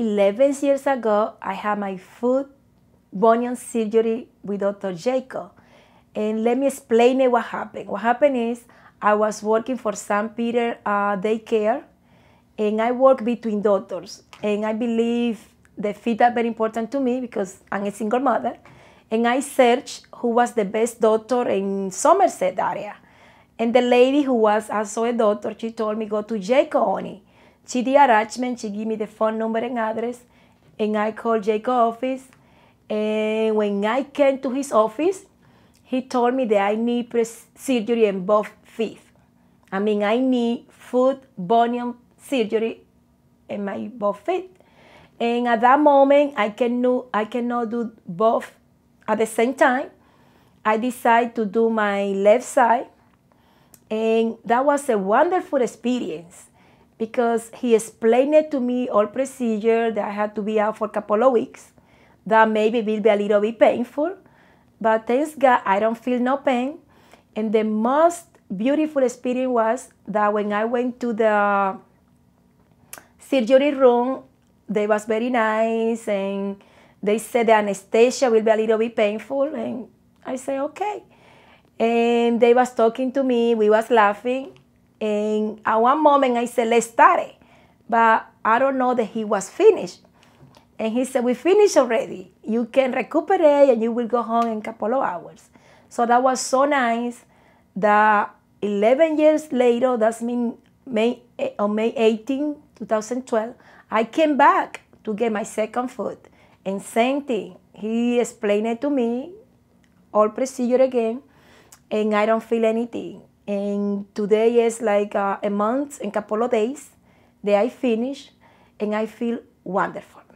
11 years ago, I had my foot bunion surgery with Dr. Jacob. And let me explain what happened. What happened is I was working for St. Peter uh, Daycare, and I work between doctors. And I believe the feet are very important to me because I'm a single mother. And I searched who was the best doctor in Somerset area. And the lady who was also a doctor, she told me go to Jacob Oni. She did arrangement. She gave me the phone number and address, and I called Jacob office. And when I came to his office, he told me that I need surgery in both feet. I mean, I need foot bunion surgery in my both feet. And at that moment, I can no, I cannot do both at the same time. I decided to do my left side, and that was a wonderful experience because he explained it to me all procedure that I had to be out for a couple of weeks. That maybe will be a little bit painful, but thanks God I don't feel no pain. And the most beautiful experience was that when I went to the surgery room, they was very nice and they said the anesthesia will be a little bit painful and I said okay. And they was talking to me, we was laughing and at one moment I said, let's start it. But I don't know that he was finished. And he said, we finished already. You can recuperate and you will go home in a couple of hours. So that was so nice that 11 years later, that's mean May, eh, on May 18, 2012, I came back to get my second foot. And same thing, he explained it to me, all procedure again, and I don't feel anything and today is like uh, a month and couple of days that I finish and I feel wonderful.